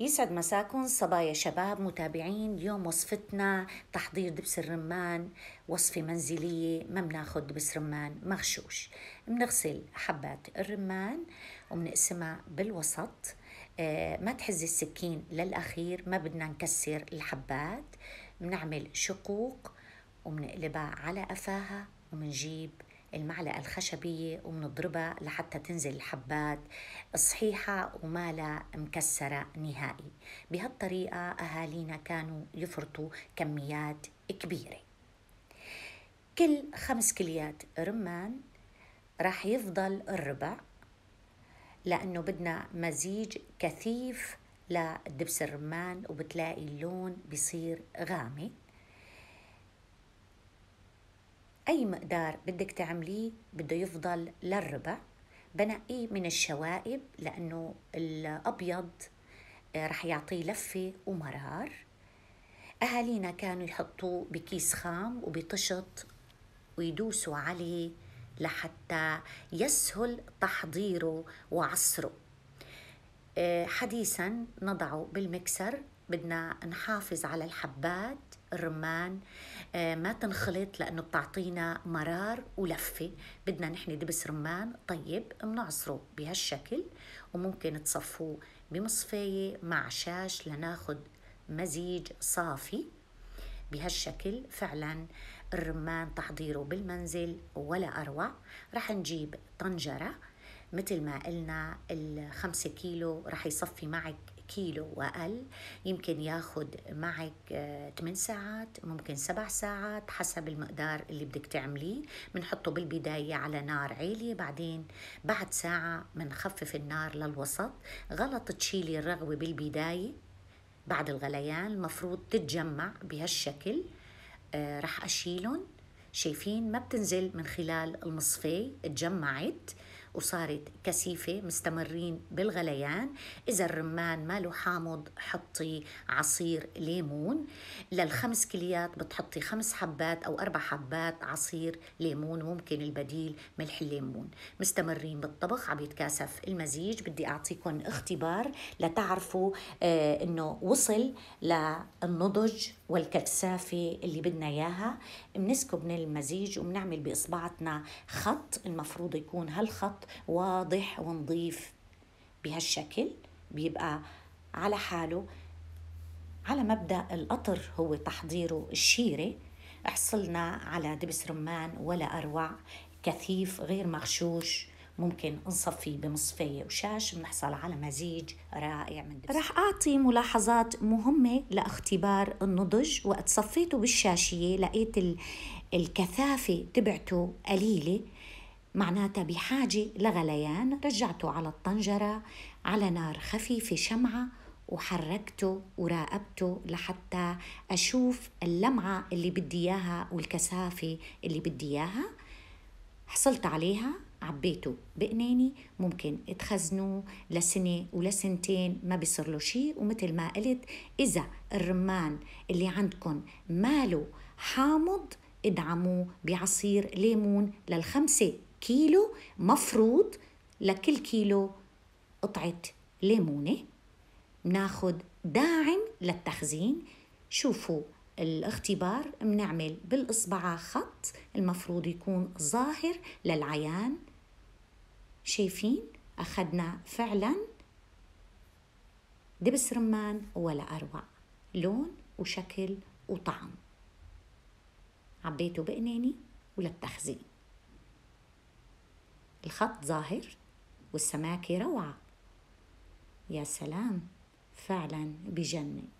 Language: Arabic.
يسعد مساكم صبايا شباب متابعين اليوم وصفتنا تحضير دبس الرمان وصفة منزلية ما بناخد دبس رمان مغشوش بنغسل حبات الرمان وبنقسمها بالوسط آه، ما تحز السكين للأخير ما بدنا نكسر الحبات بنعمل شقوق وبنقلبها على قفاها وبنجيب المعلقة الخشبية وبنضربها لحتى تنزل الحبات صحيحة وما لا مكسرة نهائي بهالطريقة أهالينا كانوا يفرطوا كميات كبيرة كل خمس كليات رمان راح يفضل الربع لأنه بدنا مزيج كثيف لدبس الرمان وبتلاقي اللون بيصير غامق أي مقدار بدك تعمليه بده يفضل للربع بنقيه من الشوائب لأنه الأبيض آه، رح يعطيه لفة ومرار أهالينا كانوا يحطوه بكيس خام وبطشط ويدوسوا عليه لحتى يسهل تحضيره وعصره آه، حديثا نضعه بالمكسر بدنا نحافظ على الحبات الرمان آه، ما تنخلط لأنه بتعطينا مرار ولفة بدنا نحن دبس رمان طيب بنعصره بهالشكل وممكن تصفوه بمصفاية مع شاش لناخذ مزيج صافي بهالشكل فعلا الرمان تحضيره بالمنزل ولا أروع رح نجيب طنجرة مثل ما قلنا الخمسة كيلو رح يصفي معك كيلو وأقل يمكن ياخد معك 8 آه، ساعات ممكن 7 ساعات حسب المقدار اللي بدك تعمليه بنحطه بالبداية على نار عالية بعدين بعد ساعة بنخفف النار للوسط غلط تشيلي الرغوة بالبداية بعد الغليان المفروض تتجمع بهالشكل آه، رح أشيلهم شايفين ما بتنزل من خلال المصفي اتجمعت وصارت كثيفة مستمرين بالغليان إذا الرمان ما له حامض حطي عصير ليمون للخمس كليات بتحطي خمس حبات أو أربع حبات عصير ليمون ممكن البديل ملح الليمون مستمرين بالطبخ عم يتكاثف المزيج بدي أعطيكم اختبار لتعرفوا آه إنه وصل للنضج والكثافة اللي بدنا إياها بنسكب من المزيج وبنعمل بإصبعتنا خط المفروض يكون هالخط خط واضح ونظيف بهالشكل بيبقى على حاله على مبدأ القطر هو تحضيره الشيرة حصلنا على دبس رمان ولا أروع كثيف غير مغشوش ممكن نصفيه بمصفية وشاش بنحصل على مزيج رائع من دبس رح أعطي ملاحظات مهمة لاختبار النضج وقت صفيته بالشاشية لقيت الكثافة تبعته قليلة معناتها بحاجة لغليان رجعته على الطنجرة على نار خفيفة شمعة وحركته وراقبته لحتى أشوف اللمعة اللي بدي إياها والكثافة اللي بدي إياها حصلت عليها عبيته بقناني ممكن تخزنه لسنة ولسنتين ما بيصير له شيء ومثل ما قلت إذا الرمان اللي عندكم ماله حامض ادعموه بعصير ليمون للخمسة كيلو مفروض لكل كيلو قطعة ليمونة بناخد داعم للتخزين شوفوا الاختبار بنعمل بالإصبعة خط المفروض يكون ظاهر للعيان شايفين أخذنا فعلا دبس رمان ولا أروع لون وشكل وطعم عبيته بقناني وللتخزين الخط ظاهر والسماكة روعة يا سلام فعلا بجنن